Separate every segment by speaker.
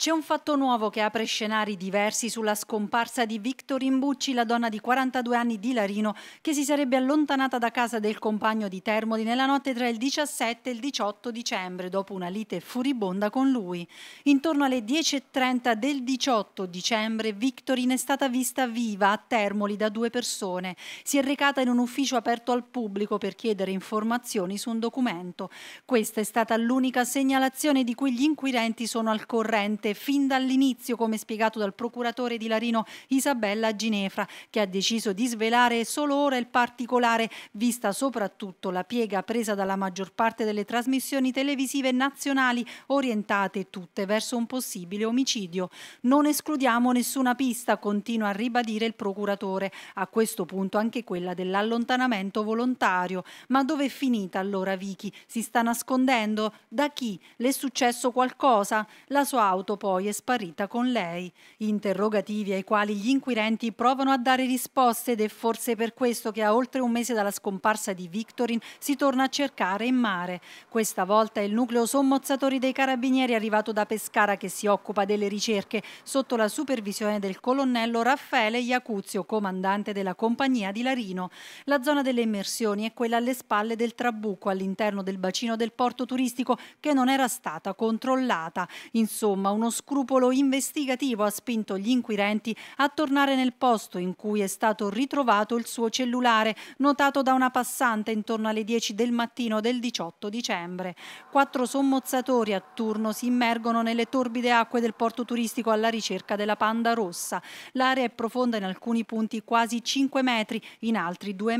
Speaker 1: C'è un fatto nuovo che apre scenari diversi sulla scomparsa di Victor Imbucci, la donna di 42 anni di Larino, che si sarebbe allontanata da casa del compagno di Termoli nella notte tra il 17 e il 18 dicembre, dopo una lite furibonda con lui. Intorno alle 10.30 del 18 dicembre, Victorin è stata vista viva a Termoli da due persone. Si è recata in un ufficio aperto al pubblico per chiedere informazioni su un documento. Questa è stata l'unica segnalazione di cui gli inquirenti sono al corrente state fin dall'inizio, come spiegato dal procuratore di Larino Isabella Ginefra, che ha deciso di svelare solo ora il particolare, vista soprattutto la piega presa dalla maggior parte delle trasmissioni televisive nazionali, orientate tutte verso un possibile omicidio. Non escludiamo nessuna pista, continua a ribadire il procuratore, a questo punto anche quella dell'allontanamento volontario. Ma dove è finita allora Vicky? Si sta nascondendo? Da chi? Le è successo qualcosa? La sua auto poi è sparita con lei. Interrogativi ai quali gli inquirenti provano a dare risposte ed è forse per questo che a oltre un mese dalla scomparsa di Victorin si torna a cercare in mare. Questa volta è il nucleo sommozzatori dei carabinieri arrivato da Pescara che si occupa delle ricerche sotto la supervisione del colonnello Raffaele Iacuzio, comandante della compagnia di Larino. La zona delle immersioni è quella alle spalle del Trabucco, all'interno del bacino del porto turistico che non era stata controllata. Insomma, uno scrupolo investigativo ha spinto gli inquirenti a tornare nel posto in cui è stato ritrovato il suo cellulare, notato da una passante intorno alle 10 del mattino del 18 dicembre. Quattro sommozzatori a turno si immergono nelle torbide acque del porto turistico alla ricerca della panda rossa. L'area è profonda in alcuni punti quasi 5 metri, in altri 2,5.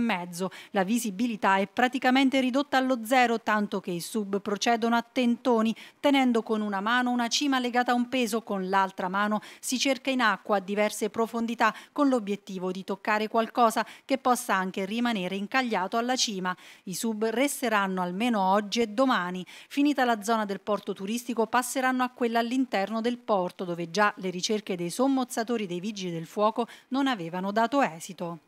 Speaker 1: La visibilità è praticamente ridotta allo zero, tanto che i sub procedono a tentoni, tenendo con una mano una cima legata a un un peso con l'altra mano si cerca in acqua a diverse profondità con l'obiettivo di toccare qualcosa che possa anche rimanere incagliato alla cima. I sub resteranno almeno oggi e domani. Finita la zona del porto turistico passeranno a quella all'interno del porto dove già le ricerche dei sommozzatori dei vigili del fuoco non avevano dato esito.